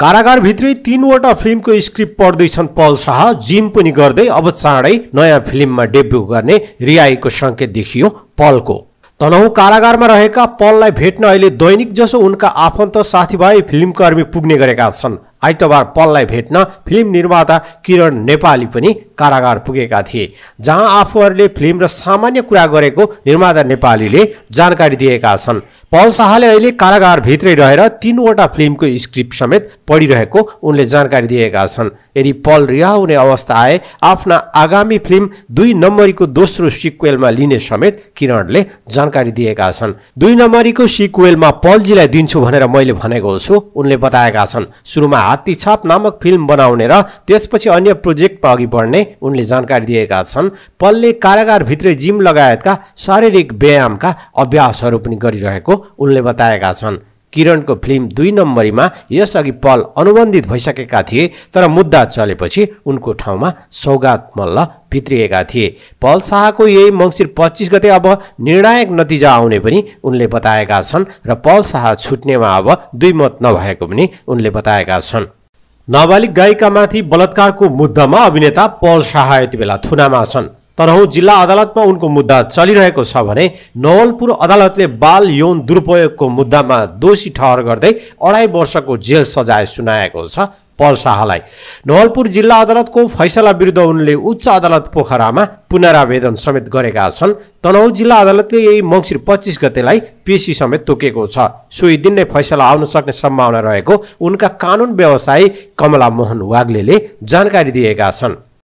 कारागारभित्रै तीनवटा फिल्मको स्क्रिप्ट पढ्दैछन् पल शाह जिम पनि गर्दै अब चाँडै नयाँ फिल्ममा डेब्यू गर्ने रियाईको सङ्केत देखियो पलको तनहु कारागारमा रहेका पललाई भेट्न अहिले दैनिक जसो उनका आफन्त साथीभाइ फिल्मकर्मी पुग्ने गरेका छन् आइतबार पललाई भेट्न फिल्म निर्माता किरण नेपाली पनि कारागार पुगेका थिए जहाँ आफूहरूले फिल्म र सामान्य कुरा गरेको निर्माता नेपालीले जानकारी दिएका छन् पल शाहले अहिले कारागार भित्रै रहेर तिनवटा फिल्मको स्क्रिप्ट समेत पढिरहेको उनले जानकारी दिएका छन् यदि पल रिहा हुने अवस्था आए आफ्ना आगामी फिल्म दुई नम्बरीको दोस्रो सिक्वेलमा लिने समेत किरणले जानकारी दिएका छन् दुई नम्बरीको सिक्वेलमा पलजीलाई दिन्छु भनेर मैले भनेको छु उनले बताएका छन् सुरुमा छाप नामक फिल्म बनाउने र त्यसपछि अन्य प्रोजेक्टमा अघि बढ्ने उनले जानकारी दिएका छन् पलले कारागारभित्रै जिम लगायतका शारीरिक व्यायामका अभ्यासहरू पनि गरिरहेको उनले बताएका छन् किरणको फिल्म दुई नम्बरीमा यसअघि पल अनुबन्धित भइसकेका थिए तर मुद्दा चलेपछि उनको ठाउँमा सौगात मल्ल भित्रिएका थिए पल शाहको यही मङ्सिर पच्चिस गते अब निर्णायक नतिजा आउने पनि उनले बताएका छन् र पल शाह छुट्नेमा अब दुई मत नभएको पनि उनले बताएका छन् नाबालिग गायिकामाथि बलात्कारको मुद्दामा अभिनेता पल शाह यति बेला थुनामा छन् तरहौँ जिल्ला अदालतमा उनको मुद्दा चलिरहेको छ भने नवलपुर अदालतले बाल यौन दुरुपयोगको मुद्दामा दोषी ठहर गर्दै अढाई वर्षको जेल सजाय सुनाएको छ पल शाहलाई नवलपुर जिल्ला अदालतको फैसला विरुद्ध उनले उच्च अदालत पोखरामा पुनरावेदन समेत गरेका छन् तनहुँ जिल्ला अदालतले यही मङ्सिर पच्चिस गतेलाई पेशी समेत तोकेको छ सोही दिन नै फैसला आउन सक्ने सम्भावना रहेको उनका कानुन व्यवसायी कमला मोहन वाग्ले जानकारी दिएका छन्